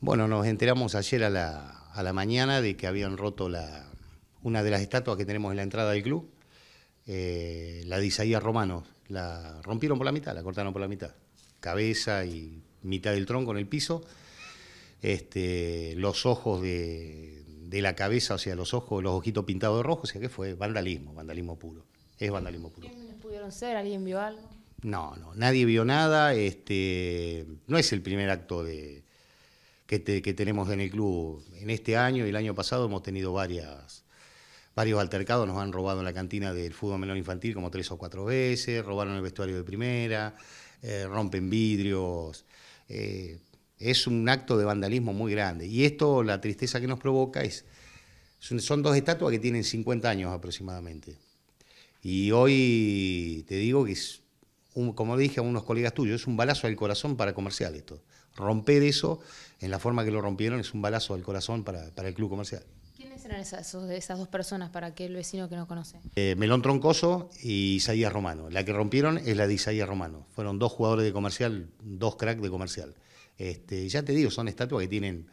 Bueno, nos enteramos ayer a la, mañana de que habían roto una de las estatuas que tenemos en la entrada del club, eh, la de Isaías Romano. La rompieron por la mitad, la cortaron por la mitad. Cabeza y mitad del tronco en el piso. Este, los ojos de, la cabeza, o sea, los ojos, los ojitos pintados de rojo, o sea que fue vandalismo, vandalismo puro. Es vandalismo puro. ¿Quiénes pudieron ser? ¿Alguien vio algo? No, no, nadie vio nada. Este, no es el primer acto de, que, tenemos en el club. En este año y el año pasado hemos tenido varias, varios altercados, nos han robado en la cantina del fútbol menor infantil como tres o cuatro veces, robaron el vestuario de primera, eh, rompen vidrios. Eh, es un acto de vandalismo muy grande. Y esto, la tristeza que nos provoca es, son dos estatuas que tienen 50 años aproximadamente. Y hoy te digo que es, como dije a unos colegas tuyos, es un balazo al corazón para comercial esto. Romper eso en la forma que lo rompieron es un balazo al corazón para, el club comercial. ¿Quiénes eran esas, dos personas para aquel vecino que no conoce? Eh, Melón Troncoso y Isaías Romano. La que rompieron es la de Isaías Romano. Fueron dos jugadores de comercial, dos cracks de comercial. Este, ya te digo, son estatuas que tienen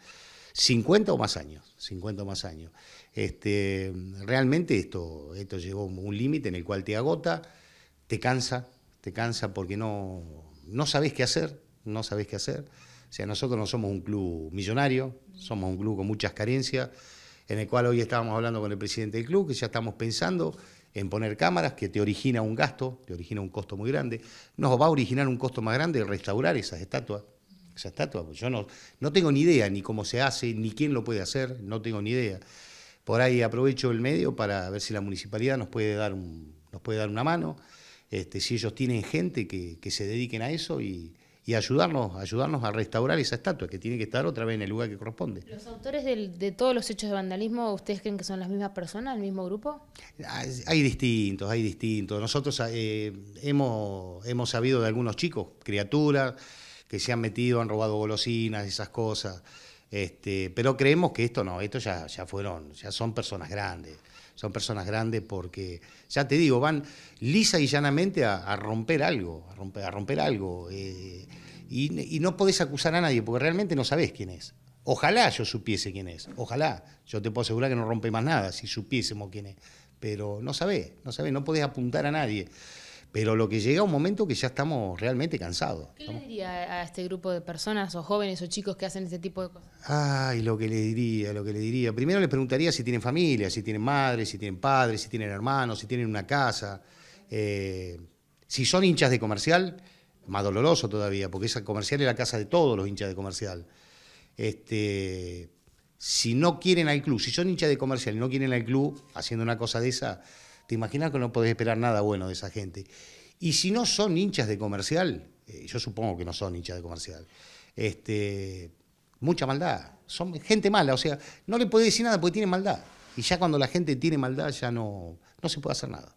50 o más años, 50 más años. Este, realmente esto, esto llegó a un límite en el cual te agota, te cansa, te cansa porque no, no qué hacer, no sabés qué hacer. O sea, nosotros no somos un club millonario, somos un club con muchas carencias, en el cual hoy estábamos hablando con el presidente del club, que ya estamos pensando en poner cámaras, que te origina un gasto, te origina un costo muy grande. Nos va a originar un costo más grande restaurar esas estatuas. Esa estatua, pues yo no, no tengo ni idea ni cómo se hace, ni quién lo puede hacer, no tengo ni idea. Por ahí aprovecho el medio para ver si la municipalidad nos puede dar, nos puede dar una mano. Este, si ellos tienen gente que, se dediquen a eso y, ayudarnos, ayudarnos a restaurar esa estatua que tiene que estar otra vez en el lugar que corresponde. ¿Los autores de todos los hechos de vandalismo, ustedes creen que son las mismas personas, el mismo grupo? Hay distintos, hay distintos. Nosotros eh, hemos, hemos sabido de algunos chicos, criaturas, que se han metido, han robado golosinas, esas cosas. Este, pero creemos que esto no, esto ya, fueron, ya son personas grandes. Son personas grandes porque, ya te digo, van lisa y llanamente a, romper algo, a romper, a romper algo. Eh, y, y, no podés acusar a nadie porque realmente no sabés quién es. Ojalá yo supiese quién es, ojalá. Yo te puedo asegurar que no rompe más nada si supiésemos quién es. Pero no sabés, no sabés, no podés apuntar a nadie pero lo que llega a un momento que ya estamos realmente cansados. ¿Qué le diría a este grupo de personas o jóvenes o chicos que hacen este tipo de cosas? Ay, lo que le diría, lo que le diría. Primero le preguntaría si tienen familia, si tienen madre, si tienen padres, si tienen hermanos, si tienen una casa. Eh, si son hinchas de comercial, más doloroso todavía, porque esa comercial es la casa de todos los hinchas de comercial. Este, si no quieren al club, si son hinchas de comercial y no quieren al club haciendo una cosa de esa, te imaginas que no podés esperar nada bueno de esa gente. Y si no son hinchas de comercial, eh, yo supongo que no son hinchas de comercial, este, mucha maldad. Son gente mala, o sea, no le podés decir nada porque tiene maldad. Y ya cuando la gente tiene maldad ya no, no se puede hacer nada.